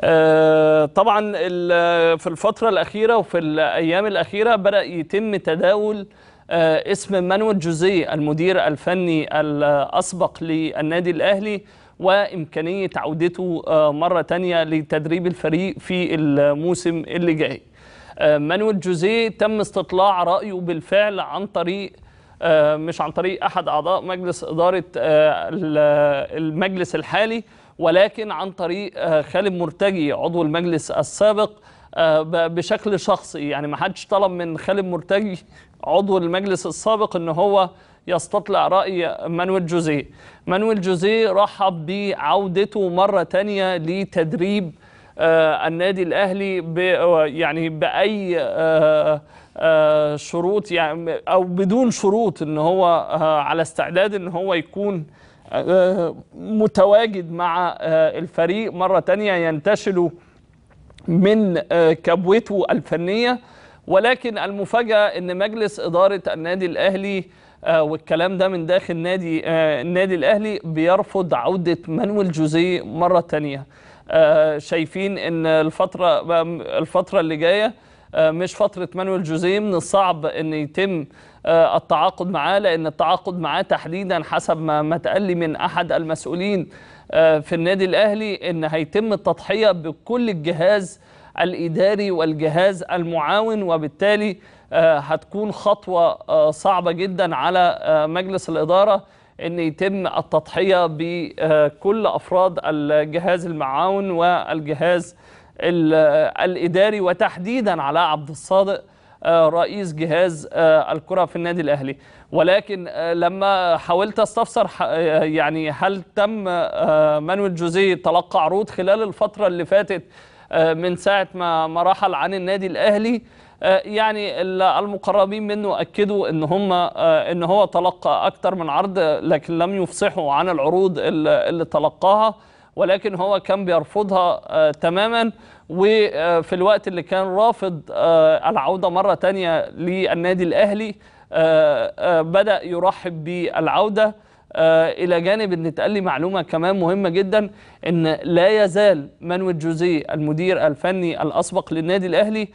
آه، طبعا في الفترة الأخيرة وفي الأيام الأخيرة بدأ يتم تداول آه، اسم مانويل جوزيه المدير الفني الأسبق للنادي الأهلي وإمكانية عودته آه، مرة تانية لتدريب الفريق في الموسم اللي جاي مانويل جوزيه تم استطلاع رأيه بالفعل عن طريق مش عن طريق أحد أعضاء مجلس إدارة المجلس الحالي ولكن عن طريق آه، خالد مرتجي عضو المجلس السابق آه، بشكل شخصي يعني ما حدش طلب من خالد مرتجي عضو المجلس السابق ان هو يستطلع رأي مانويل جوزيه مانويل جوزيه رحب بعودته مرة تانية لتدريب آه، النادي الأهلي يعني بأي شروط يعني أو بدون شروط ان هو على استعداد ان هو يكون آه، متواجد مع آه، الفريق مرة تانية ينتشل من آه، كبوته الفنية ولكن المفاجأة أن مجلس إدارة النادي الأهلي والكلام ده من داخل نادي النادي الأهلي بيرفض عودة مانويل جوزيه مرة تانية شايفين أن الفترة, الفترة اللي جاية مش فترة مانويل جوزيه من الصعب أن يتم آه، التعاقد معاه لأن التعاقد معاه تحديدا حسب ما ما اتقال لي من أحد المسؤولين آه، في النادي الأهلي إن هيتم التضحية بكل الجهاز الإداري والجهاز المعاون وبالتالي آه، هتكون خطوة صعبة جدا على مجلس الإدارة أن يتم التضحية بكل أفراد الجهاز المعاون والجهاز الإداري وتحديدا على عبد الصادق آه، رئيس جهاز آه، الكرة في النادي الأهلي ولكن آه، لما حاولت استفسر يعني هل تم مانويل جوزيه تلقى عروض خلال الفترة اللي فاتت من ساعة ما رحل عن النادي الأهلي يعني المقربين منه اكدوا ان هم ان هو تلقى اكثر من عرض لكن لم يفصحوا عن العروض اللي تلقاها ولكن هو كان بيرفضها آه، تماما وفي الوقت اللي كان رافض آه، العودة مرة تانية للنادي الأهلي آه، بدأ يرحب بالعودة إلى جانب أن اتقال لي معلومة كمان مهمة جدا أن لا يزال مانويل جوزيه المدير الفني الأسبق للنادي الأهلي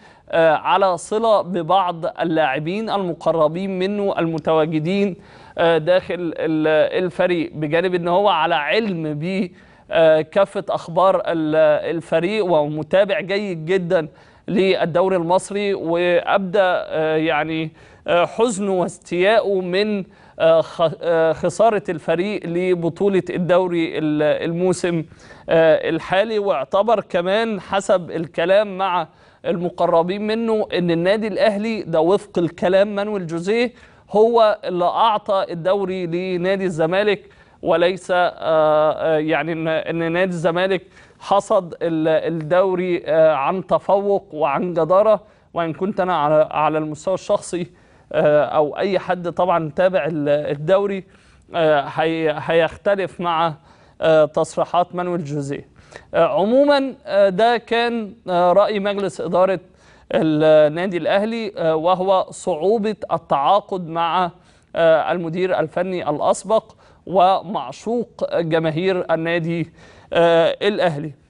على صلة ببعض اللاعبين المقربين منه المتواجدين داخل الفريق بجانب أن هو على علم بيه آه، كافه اخبار الفريق ومتابع جيد جدا للدوري المصري وابدى آه، يعني آه، حزنه واستياءه من خسارة الفريق لبطولة الدوري الموسم الحالي واعتبر كمان حسب الكلام مع المقربين منه ان النادي الاهلي ده وفق الكلام مانويل جوزيه هو اللي اعطى الدوري لنادي الزمالك وليس آه، آه، يعني ان نادي الزمالك حصد الدوري آه، عن تفوق وعن جداره وان كنت انا على المستوى الشخصي او اي حد طبعا تابع الدوري هيختلف مع تصريحات مانويل جوزيه عموما ده كان راي مجلس اداره النادي الاهلي وهو صعوبه التعاقد مع المدير الفني الاسبق ومعشوق جماهير النادي آه، الأهلي